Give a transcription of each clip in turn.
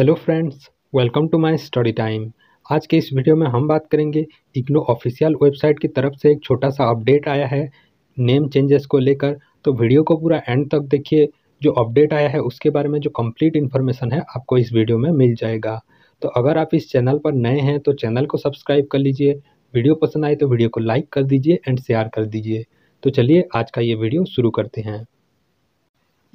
hello friends welcome to my study time आज के इस वीडियो में हम बात करेंगे इग्नो ऑफिशियल वेबसाइट की तरफ से एक छोटा सा अपडेट आया है नेम चेंजेस को लेकर तो वीडियो को पूरा एंड तक देखिए जो अपडेट आया है उसके बारे में जो कंप्लीट इन्फॉर्मेशन है आपको इस वीडियो में मिल जाएगा तो अगर आप इस चैनल पर नए हैं तो चैनल को सब्सक्राइब कर लीजिए वीडियो पसंद आए तो वीडियो को लाइक कर दीजिए एंड शेयर कर दीजिए तो चलिए आज का ये वीडियो शुरू करते हैं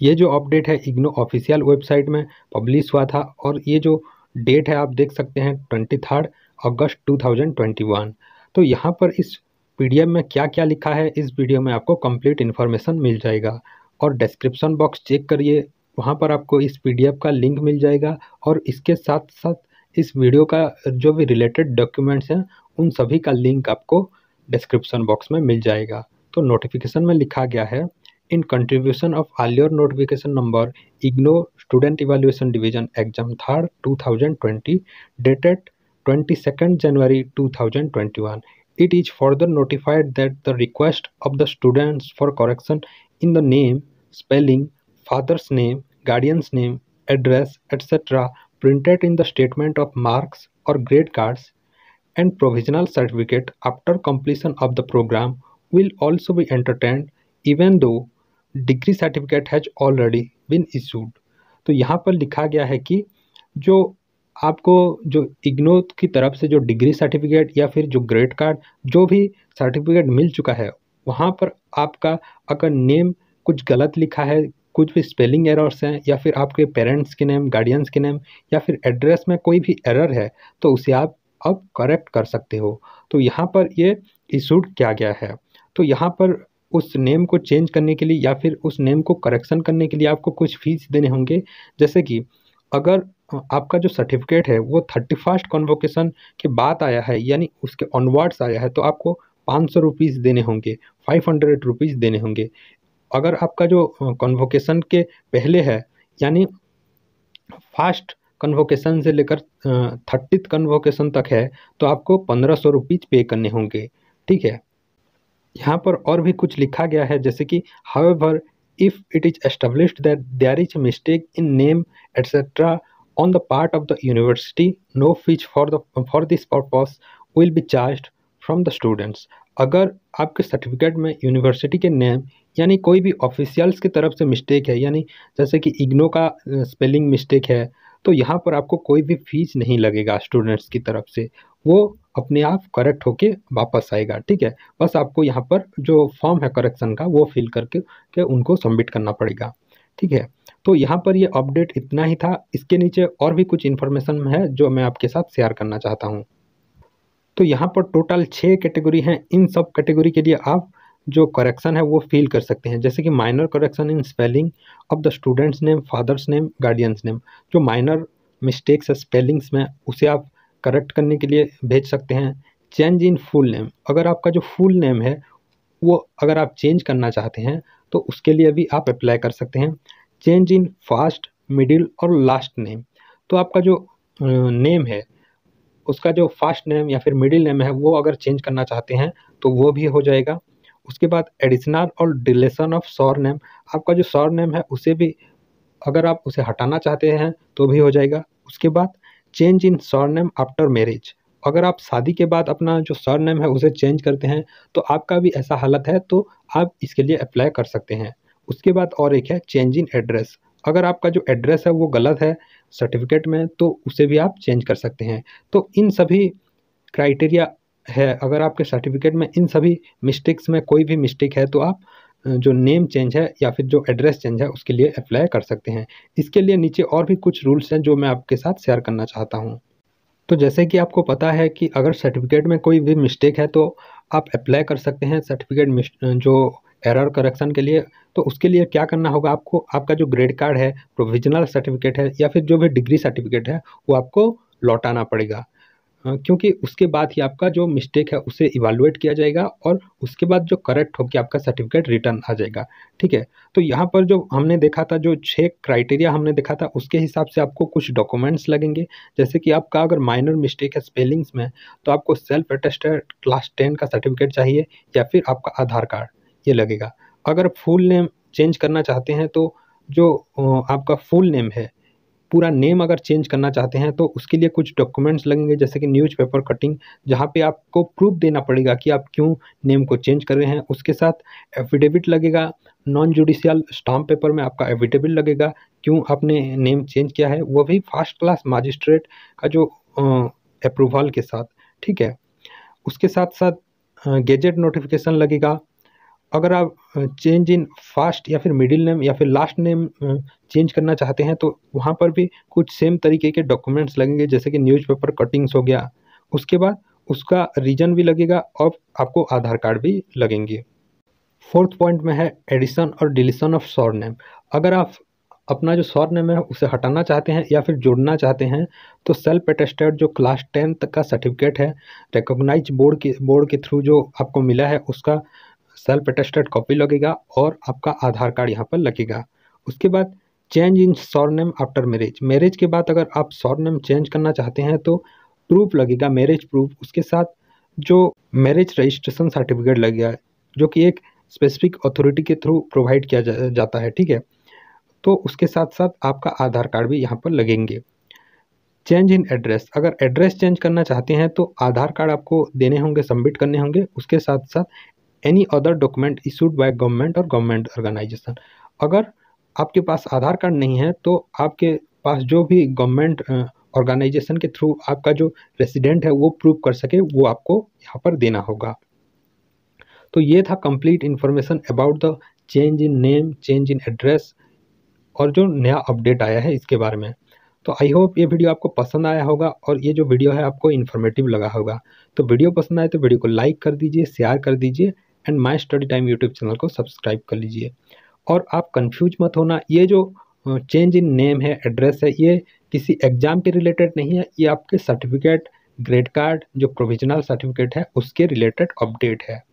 ये जो अपडेट है इग्नो ऑफिशियल वेबसाइट में पब्लिश हुआ था और ये जो डेट है आप देख सकते हैं twenty third August two thousand twenty one तो यहाँ पर इस पी में क्या क्या लिखा है इस वीडियो में आपको कंप्लीट इन्फॉर्मेशन मिल जाएगा और डिस्क्रिप्शन बॉक्स चेक करिए वहाँ पर आपको इस पी का लिंक मिल जाएगा और इसके साथ साथ इस वीडियो का जो भी रिलेटेड डॉक्यूमेंट्स हैं उन सभी का लिंक आपको डिस्क्रिप्शन बॉक्स में मिल जाएगा तो नोटिफिकेशन में लिखा गया है In contribution of earlier notification number IGNO Student Evaluation Division Exam 3rd 2020 dated 22nd January 2021 it is further notified that the request of the students for correction in the name, spelling, father's name, guardian's name, address, etc., printed in the statement of marks or grade cards and provisional certificate after completion of the program will also be entertained, even though degree certificate has already been issued तो यहाँ पर लिखा गया है कि जो आपको जो इग्नो की तरफ से जो डिग्री सर्टिफिकेट या फिर जो ग्रेड कार्ड जो भी सर्टिफिकेट मिल चुका है वहाँ पर आपका अगर नेम कुछ गलत लिखा है कुछ भी स्पेलिंग एरर्स हैं या फिर आपके पेरेंट्स के नेम गार्डियंस के नेम या फिर एड्रेस में कोई भी एरर है तो उसे आप अब करेक्ट कर सकते हो तो यहाँ पर ये इशूड किया गया है तो यहाँ पर उस नेम को चेंज करने के लिए या फिर उस नेम को करेक्शन करने के लिए आपको कुछ फीस देने होंगे जैसे कि अगर आपका जो सर्टिफिकेट है वो थर्टी फर्स्ट कॉन्वोकेशन के बाद आया है यानी उसके ऑनवर्ड्स आया है तो आपको पाँच सौ रुपीज़ देने होंगे फाइव हंड्रेड रुपीज़ देने होंगे अगर आपका जो कन्वोकेशन के पहले है यानी फास्ट कन्वोकेशन से लेकर थर्टीथ कन्वोकेशन तक है तो आपको पंद्रह सौ रुपीज़ पे करने होंगे ठीक है यहाँ पर और भी कुछ लिखा गया है जैसे कि however if it is established that there is mistake in name etcetera on the part of the university no fee for the for this purpose will be charge from the students अगर आपके certificate में university के name यानी कोई भी officials की तरफ से मिस्टेक है यानी जैसे कि इग्नो का स्पेलिंग मिस्टेक है तो यहाँ पर आपको कोई भी फीस नहीं लगेगा स्टूडेंट्स की तरफ से वो अपने आप करेक्ट होके वापस आएगा ठीक है बस आपको यहाँ पर जो फॉर्म है करेक्शन का वो फिल करके के उनको सबमिट करना पड़ेगा ठीक है तो यहाँ पर ये अपडेट इतना ही था इसके नीचे और भी कुछ इन्फॉर्मेशन है जो मैं आपके साथ शेयर करना चाहता हूँ तो यहाँ पर टोटल छः कैटेगरी हैं इन सब कैटेगरी के लिए आप जो करेक्शन है वो फील कर सकते हैं जैसे कि minor correction in spelling of the student's name father's name guardian's name जो माइनर मिस्टेक्स है स्पेलिंग्स में उसे आप करेक्ट करने के लिए भेज सकते हैं चेंज इन फुल नेम अगर आपका जो फुल नेम है वो अगर आप चेंज करना चाहते हैं तो उसके लिए भी आप अप्लाई कर सकते हैं चेंज इन फास्ट मिडिल और लास्ट नेम तो आपका जो नेम है उसका जो फास्ट नेम या फिर मिडिल नेम है वो अगर चेंज करना चाहते हैं तो वो भी हो जाएगा उसके बाद एडिशनल और डिलेशन ऑफ सॉर नेम आपका जो सॉर नेम है उसे भी अगर आप उसे हटाना चाहते हैं तो भी हो जाएगा उसके बाद change in surname after marriage अगर आप शादी के बाद अपना जो सर नेम है उसे चेंज करते हैं तो आपका भी ऐसा हालत है तो आप इसके लिए अप्लाई कर सकते हैं उसके बाद और एक है चेंज इन एड्रेस अगर आपका जो एड्रेस है वो गलत है सर्टिफिकेट में तो उसे भी आप चेंज कर सकते हैं तो इन सभी क्राइटेरिया है अगर आपके सर्टिफिकेट में इन सभी मिस्टेक्स में कोई भी मिस्टेक है तो आप जो नेम चेंज है या फिर जो एड्रेस चेंज है उसके लिए अप्लाई कर सकते हैं इसके लिए नीचे और भी कुछ रूल्स हैं जो मैं आपके साथ शेयर करना चाहता हूँ तो जैसे कि आपको पता है कि अगर सर्टिफिकेट में कोई भी मिस्टेक है तो आप अप्लाई कर सकते हैं सर्टिफिकेट जो एरर करेक्शन के लिए तो उसके लिए क्या करना होगा आपको आपका जो ग्रेड कार्ड है प्रोविजनल सर्टिफिकेट है या फिर जो भी डिग्री सर्टिफिकेट है वो आपको लौटाना पड़ेगा हाँ, क्योंकि उसके बाद ही आपका जो मिस्टेक है उसे इवालुएट किया जाएगा और उसके बाद जो करेक्ट होकर आपका सर्टिफिकेट रिटर्न आ जाएगा ठीक है तो यहाँ पर जो हमने देखा था जो छः क्राइटेरिया हमने देखा था उसके हिसाब से आपको कुछ डॉक्यूमेंट्स लगेंगे जैसे कि आपका अगर माइनर मिस्टेक है स्पेलिंग्स में तो आपको सेल्फ अटेस्टेड क्लास टेन का सर्टिफिकेट चाहिए या फिर आपका आधार कार्ड ये लगेगा अगर फुल नेम चेंज करना चाहते हैं तो जो आपका फुल नेम है पूरा नेम अगर चेंज करना चाहते हैं तो उसके लिए कुछ डॉक्यूमेंट्स लगेंगे जैसे कि न्यूज़पेपर कटिंग जहाँ पे आपको प्रूफ देना पड़ेगा कि आप क्यों नेम को चेंज कर रहे हैं उसके साथ एफिडेविट लगेगा नॉन जुडिशियल स्टाम्प पेपर में आपका एफिडेविट लगेगा क्यों आपने नेम चेंज किया है वह भी फर्स्ट क्लास मजिस्ट्रेट का जो अप्रूवल के साथ ठीक है उसके साथ साथ गेजेट नोटिफिकेशन लगेगा अगर आप चेंज इन फास्ट या फिर मिडिल नेम या फिर लास्ट नेम चेंज करना चाहते हैं तो वहाँ पर भी कुछ सेम तरीके के डॉक्यूमेंट्स लगेंगे जैसे कि न्यूज़पेपर कटिंग्स हो गया उसके बाद उसका रीजन भी लगेगा और आपको आधार कार्ड भी लगेंगे फोर्थ पॉइंट में है एडिशन और डिलीशन ऑफ सॉर नेम अगर आप अपना जो सॉर नेम है उसे हटाना चाहते हैं या फिर जोड़ना चाहते हैं तो सेल्फ अटेस्टेड जो क्लास टेंथ का सर्टिफिकेट है रिकोगनाइज बोर्ड के बोर्ड के थ्रू जो आपको मिला है उसका सेल्फ अटेस्टेड कॉपी लगेगा और आपका आधार कार्ड यहाँ पर लगेगा उसके बाद change in surname after marriage marriage के बाद अगर आप सॉर नेम चेंज करना चाहते हैं तो प्रूफ लगेगा मैरिज प्रूफ उसके साथ जो मैरिज रजिस्ट्रेशन सर्टिफिकेट लगेगा जो कि एक स्पेसिफिक अथॉरिटी के थ्रू प्रोवाइड किया जा, जाता है ठीक है तो उसके साथ साथ आपका आधार कार्ड भी यहाँ पर लगेंगे चेंज इन एड्रेस अगर एड्रेस चेंज करना चाहते हैं तो आधार कार्ड आपको देने होंगे सबमिट करने होंगे उसके साथ साथ any other document issued by government और गवर्नमेंट ऑर्गेनाइजेशन अगर आपके पास आधार कार्ड नहीं है तो आपके पास जो भी गवर्नमेंट ऑर्गेनाइजेशन के थ्रू आपका जो रेसिडेंट है वो प्रूव कर सके वो आपको यहाँ पर देना होगा तो ये था complete information about the change in name change in address और जो नया अपडेट आया है इसके बारे में तो आई होप ये वीडियो आपको पसंद आया होगा और ये जो वीडियो है आपको इन्फॉर्मेटिव लगा होगा तो वीडियो पसंद आए तो वीडियो को लाइक कर दीजिए शेयर कर दीजिए and my study time YouTube channel को सब्सक्राइब कर लीजिए और आप कंफ्यूज मत होना ये जो चेंज इन नेम है एड्रेस है ये किसी एग्ज़ाम के रिलेटेड नहीं है ये आपके सर्टिफिकेट ग्रेड कार्ड जो प्रोविजनल सर्टिफिकेट है उसके रिलेटेड अपडेट है